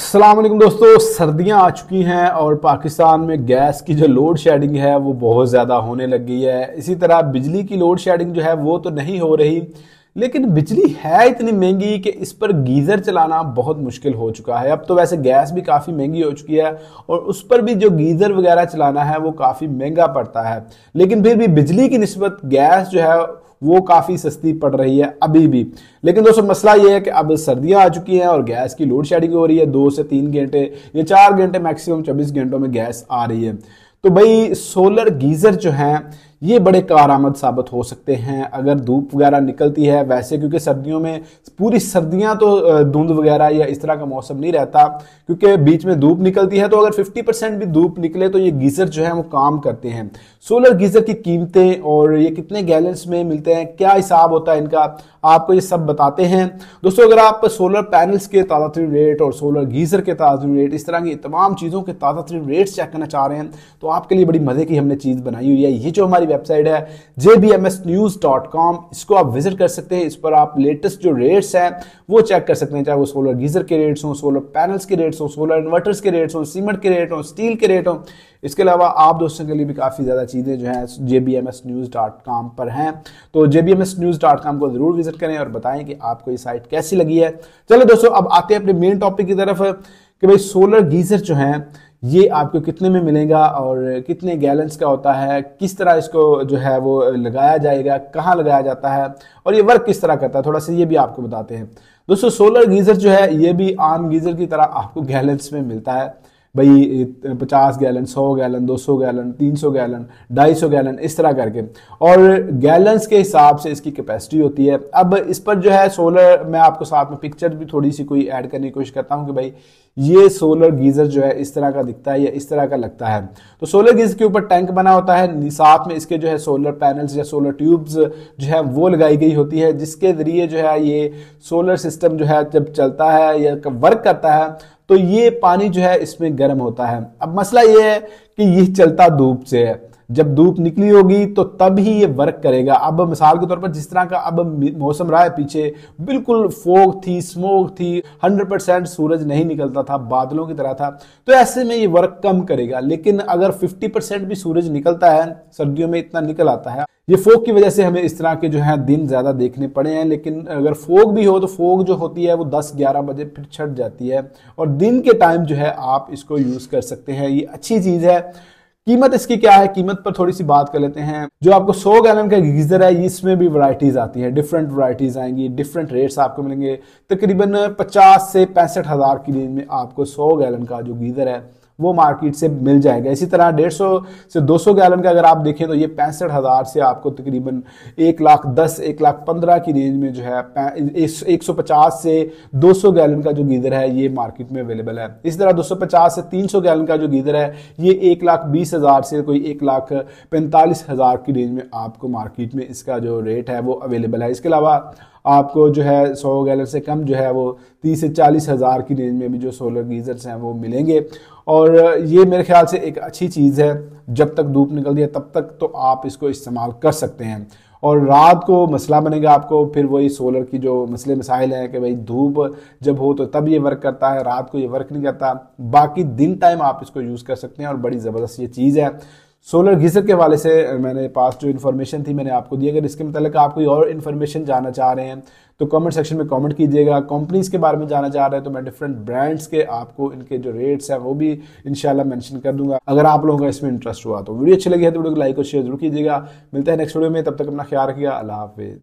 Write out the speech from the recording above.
असलम दोस्तों सर्दियां आ चुकी हैं और पाकिस्तान में गैस की जो लोड शेडिंग है वो बहुत ज़्यादा होने लग गई है इसी तरह बिजली की लोड शेडिंग जो है वो तो नहीं हो रही लेकिन बिजली है इतनी महंगी कि इस पर गीज़र चलाना बहुत मुश्किल हो चुका है अब तो वैसे गैस भी काफ़ी महंगी हो चुकी है और उस पर भी जो गीज़र वगैरह चलाना है वो काफ़ी महंगा पड़ता है लेकिन फिर भी बिजली की नस्बत गैस जो है वो काफ़ी सस्ती पड़ रही है अभी भी लेकिन दोस्तों मसला ये है कि अब सर्दियां आ चुकी हैं और गैस की लोड शेडिंग हो रही है दो से तीन घंटे या चार घंटे मैक्सिमम चौबीस घंटों में गैस आ रही है तो भाई सोलर गीज़र जो हैं ये बड़े आमद साबित हो सकते हैं अगर धूप वगैरह निकलती है वैसे क्योंकि सर्दियों में पूरी सर्दियां तो धुंध वगैरह या इस तरह का मौसम नहीं रहता क्योंकि बीच में धूप निकलती है तो अगर 50 परसेंट भी धूप निकले तो ये गीज़र जो है वो काम करते हैं सोलर गीज़र की कीमतें और ये कितने गैलेंस में मिलते हैं क्या हिसाब होता है इनका आपको ये सब बताते हैं दोस्तों अगर आप सोलर पैनल्स के ताज़ा रेट और सोलर गीज़र के ताज़ा रेट इस तरह की तमाम चीज़ों के ताज़ा रेट्स चेक करना चाह रहे हैं तो आपके लिए बड़ी मज़े की हमने चीज़ बनाई हुई है ये जो हमारी वेबसाइट है jbmsnews.com इसको आप विजिट कर सकते हैं इस पर आप लेटेस्ट जो रेट्स हैं वो चेक कर सकते हैं चाहे वो सोलर गीजर के रेट्स हों सोलर पैनल्स के रेट्स हों सोलर इन्वर्टर्स के रेट्स हों सीमेंट के रेट हों स्टील के रेट हों इसके अलावा आप दोस्तों के लिए भी काफ़ी ज़्यादा चीज़ें जो हैं jbmsnews.com पर हैं तो jbmsnews.com को ज़रूर विजिट करें और बताएं कि आपको ये साइट कैसी लगी है चलो दोस्तों अब आते हैं अपने मेन टॉपिक की तरफ कि भाई सोलर गीजर जो हैं ये आपको कितने में मिलेगा और कितने गैलेंस का होता है किस तरह इसको जो है वो लगाया जाएगा कहाँ लगाया जाता है और ये वर्क किस तरह करता है थोड़ा सा ये भी आपको बताते हैं दोस्तों सोलर गीज़र जो है ये भी आम गीज़र की तरह आपको गैलेंस में मिलता है भाई पचास गैलन सौ गैलन दो सौ गैलन तीन सौ गैलन ढाई सौ गैलन इस तरह करके और गैलन्स के हिसाब से इसकी कैपेसिटी होती है अब इस पर जो है सोलर मैं आपको साथ में पिक्चर भी थोड़ी सी कोई ऐड करने की कोशिश करता हूँ कि भाई ये सोलर गीज़र जो है इस तरह का दिखता है या इस तरह का लगता है तो सोलर गीज़र के ऊपर टैंक बना होता है साथ में इसके जो है सोलर पैनल्स या सोलर ट्यूब्स जो है वो लगाई गई होती है जिसके ज़रिए जो है ये सोलर सिस्टम जो है जब चलता है या वर्क करता है तो ये पानी जो है इसमें गर्म होता है अब मसला ये है कि यह चलता धूप से है जब धूप निकली होगी तो तब ही ये वर्क करेगा अब मिसाल के तौर पर जिस तरह का अब मौसम रहा है पीछे बिल्कुल फोग थी स्मोक थी 100 परसेंट सूरज नहीं निकलता था बादलों की तरह था तो ऐसे में ये वर्क कम करेगा लेकिन अगर 50 परसेंट भी सूरज निकलता है सर्दियों में इतना निकल आता है ये फोग की वजह से हमें इस तरह के जो है दिन ज़्यादा देखने पड़े हैं लेकिन अगर फोग भी हो तो फोग जो होती है वो 10-11 बजे फिर छट जाती है और दिन के टाइम जो है आप इसको यूज़ कर सकते हैं ये अच्छी चीज़ है कीमत इसकी क्या है कीमत पर थोड़ी सी बात कर लेते हैं जो आपको 100 गैलन का गीजर है इसमें भी वराइटीज आती है डिफरेंट वराइटीज आएंगी डिफरेंट रेट्स आपको मिलेंगे तकरीबन 50 से पैंसठ हज़ार की रेंज में आपको 100 गैलन का जो गीजर है वो मार्केट से मिल जाएगा इसी तरह डेढ़ सौ से दो सौ गैलन का अगर आप देखें तो ये पैंसठ हज़ार से आपको तकरीबन एक लाख दस एक लाख पंद्रह की रेंज में जो है एक सौ पचास से दो सौ गैलन का जो गीज़र है ये मार्केट में अवेलेबल है इसी तरह दो सौ पचास से तीन सौ गैलन का जो गीज़र है ये एक लाख बीस हज़ार से कोई एक लाख पैंतालीस हज़ार की रेंज में आपको मार्केट में इसका जो रेट है वो अवेलेबल है इसके अलावा आपको जो है सौ गैलन से कम जो है वो तीस से चालीस हज़ार की रेंज में भी जो सोलर गीज़र्स हैं वो मिलेंगे और और ये मेरे ख्याल से एक अच्छी चीज़ है जब तक धूप निकलती है तब तक तो आप इसको इस्तेमाल कर सकते हैं और रात को मसला बनेगा आपको फिर वही सोलर की जो मसले मसाइल हैं कि भाई धूप जब हो तो तब ये वर्क करता है रात को ये वर्क नहीं करता बाकी दिन टाइम आप इसको यूज़ कर सकते हैं और बड़ी ज़बरदस्त ये चीज़ है सोलर गीज़र के वाले से मैंने पास जो इन्फॉर्मेशन थी मैंने आपको दी अगर इसके मतलब आप कोई और इन्फॉर्मेशन जानना चाह रहे हैं तो कमेंट सेक्शन में कमेंट कीजिएगा कंपनीज़ के बारे में जाना चाह रहे हैं तो मैं डिफरेंट ब्रांड्स के आपको इनके जो रेट्स हैं वो भी इनशाला मैंशन कर दूंगा अगर आप लोगों का इसमें इंटरेस्ट हुआ तो वीडियो अच्छी लगी है तो वीडियो को लाइक और शेयर जरूर कीजिएगा मिलते हैं नेक्स्ट वीडियो में तब तक अपना ख्याल रखिएगा अल्लाह हाफिज़